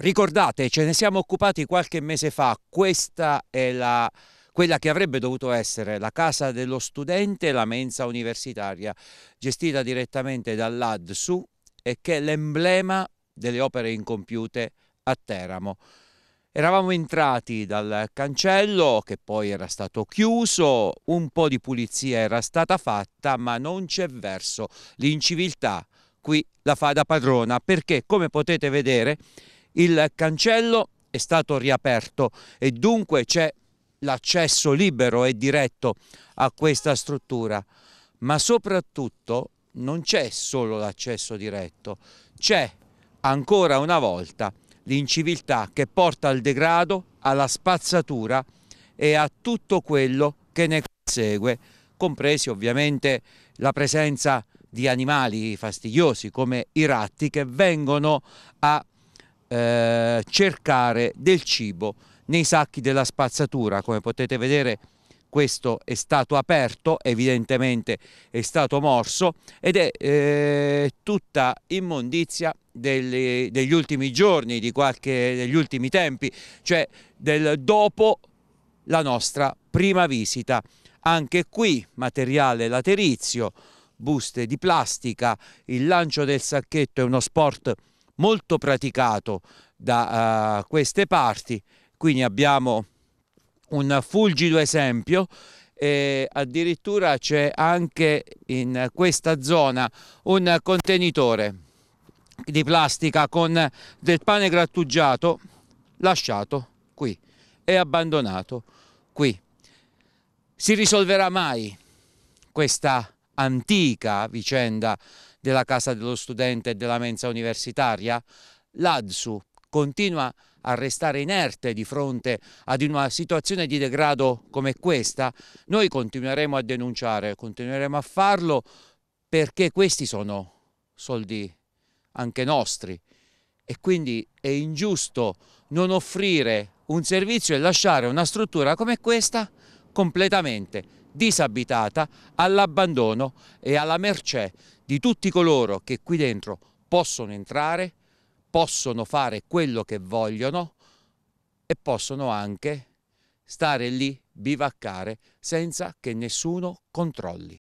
Ricordate, ce ne siamo occupati qualche mese fa, questa è la, quella che avrebbe dovuto essere la casa dello studente, la mensa universitaria, gestita direttamente dall'ADSU e che è l'emblema delle opere incompiute a Teramo. Eravamo entrati dal cancello che poi era stato chiuso, un po' di pulizia era stata fatta, ma non c'è verso. L'inciviltà qui la fa da padrona perché, come potete vedere, il cancello è stato riaperto e dunque c'è l'accesso libero e diretto a questa struttura, ma soprattutto non c'è solo l'accesso diretto, c'è ancora una volta l'inciviltà che porta al degrado, alla spazzatura e a tutto quello che ne consegue, compresi ovviamente la presenza di animali fastidiosi come i ratti che vengono a eh, cercare del cibo nei sacchi della spazzatura. Come potete vedere questo è stato aperto, evidentemente è stato morso ed è eh, tutta immondizia degli, degli ultimi giorni, qualche, degli ultimi tempi, cioè del dopo la nostra prima visita. Anche qui materiale laterizio, buste di plastica, il lancio del sacchetto è uno sport molto praticato da uh, queste parti, quindi abbiamo un fulgido esempio e addirittura c'è anche in questa zona un contenitore di plastica con del pane grattugiato lasciato qui e abbandonato qui. Si risolverà mai questa antica vicenda della Casa dello Studente e della mensa universitaria? L'ADSU continua a restare inerte di fronte ad una situazione di degrado come questa? Noi continueremo a denunciare, continueremo a farlo perché questi sono soldi anche nostri e quindi è ingiusto non offrire un servizio e lasciare una struttura come questa completamente disabitata, all'abbandono e alla mercé di tutti coloro che qui dentro possono entrare, possono fare quello che vogliono e possono anche stare lì, bivaccare, senza che nessuno controlli.